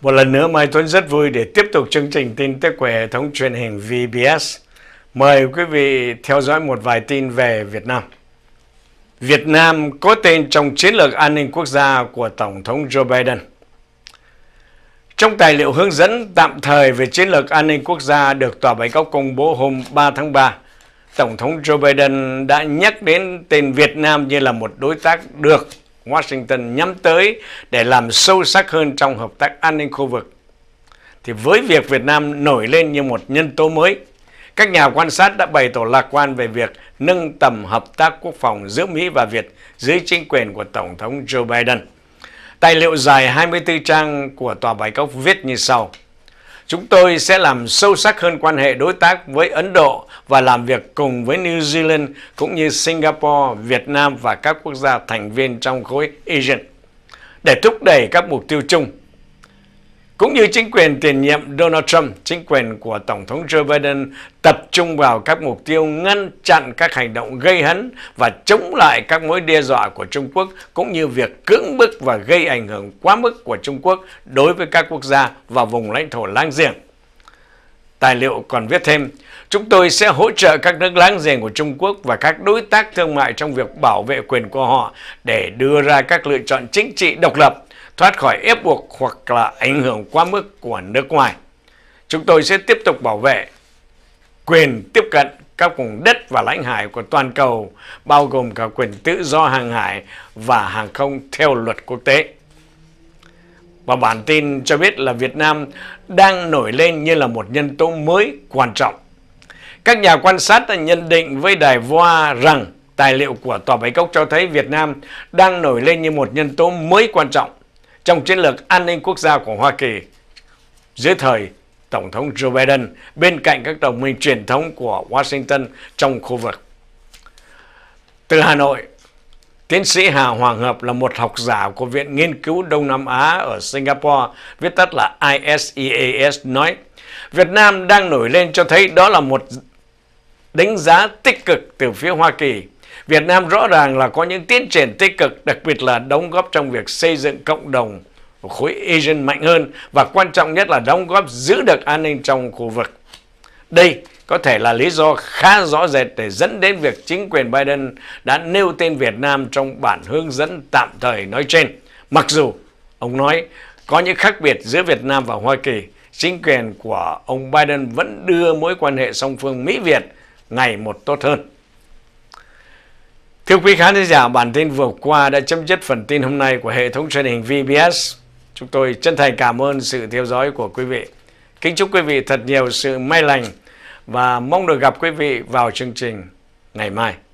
Một lần nữa Mai Tuấn rất vui để tiếp tục chương trình tin tức của hệ thống truyền hình VBS. Mời quý vị theo dõi một vài tin về Việt Nam. Việt Nam có tên trong chiến lược an ninh quốc gia của Tổng thống Joe Biden. Trong tài liệu hướng dẫn tạm thời về chiến lược an ninh quốc gia được Tòa Bạch Ốc công bố hôm 3 tháng 3, Tổng thống Joe Biden đã nhắc đến tên Việt Nam như là một đối tác được Washington nhắm tới để làm sâu sắc hơn trong hợp tác an ninh khu vực. Thì với việc Việt Nam nổi lên như một nhân tố mới, các nhà quan sát đã bày tỏ lạc quan về việc nâng tầm hợp tác quốc phòng giữa Mỹ và Việt dưới chính quyền của Tổng thống Joe Biden. Tài liệu dài 24 trang của Tòa Bài Cốc viết như sau – Chúng tôi sẽ làm sâu sắc hơn quan hệ đối tác với Ấn Độ và làm việc cùng với New Zealand cũng như Singapore, Việt Nam và các quốc gia thành viên trong khối ASEAN để thúc đẩy các mục tiêu chung cũng như chính quyền tiền nhiệm Donald Trump, chính quyền của Tổng thống Joe Biden tập trung vào các mục tiêu ngăn chặn các hành động gây hấn và chống lại các mối đe dọa của Trung Quốc, cũng như việc cưỡng bức và gây ảnh hưởng quá mức của Trung Quốc đối với các quốc gia và vùng lãnh thổ láng giềng. Tài liệu còn viết thêm, chúng tôi sẽ hỗ trợ các nước láng giềng của Trung Quốc và các đối tác thương mại trong việc bảo vệ quyền của họ để đưa ra các lựa chọn chính trị độc lập thoát khỏi ép buộc hoặc là ảnh hưởng quá mức của nước ngoài. Chúng tôi sẽ tiếp tục bảo vệ quyền tiếp cận các vùng đất và lãnh hải của toàn cầu, bao gồm cả quyền tự do hàng hải và hàng không theo luật quốc tế. Và bản tin cho biết là Việt Nam đang nổi lên như là một nhân tố mới quan trọng. Các nhà quan sát đã nhận định với Đài Voa rằng tài liệu của Tòa Bạch Cốc cho thấy Việt Nam đang nổi lên như một nhân tố mới quan trọng trong chiến lược an ninh quốc gia của Hoa Kỳ dưới thời Tổng thống Joe Biden bên cạnh các đồng minh truyền thống của Washington trong khu vực. Từ Hà Nội, tiến sĩ Hà Hoàng Hợp là một học giả của Viện Nghiên cứu Đông Nam Á ở Singapore, viết tắt là ISEAS, e nói Việt Nam đang nổi lên cho thấy đó là một đánh giá tích cực từ phía Hoa Kỳ Việt Nam rõ ràng là có những tiến triển tích cực, đặc biệt là đóng góp trong việc xây dựng cộng đồng khối Asian mạnh hơn và quan trọng nhất là đóng góp giữ được an ninh trong khu vực. Đây có thể là lý do khá rõ rệt để dẫn đến việc chính quyền Biden đã nêu tên Việt Nam trong bản hướng dẫn tạm thời nói trên. Mặc dù, ông nói, có những khác biệt giữa Việt Nam và Hoa Kỳ, chính quyền của ông Biden vẫn đưa mối quan hệ song phương Mỹ-Việt ngày một tốt hơn. Thưa quý khán giả, bản tin vừa qua đã chấm dứt phần tin hôm nay của hệ thống truyền hình VBS. Chúng tôi chân thành cảm ơn sự theo dõi của quý vị. Kính chúc quý vị thật nhiều sự may lành và mong được gặp quý vị vào chương trình ngày mai.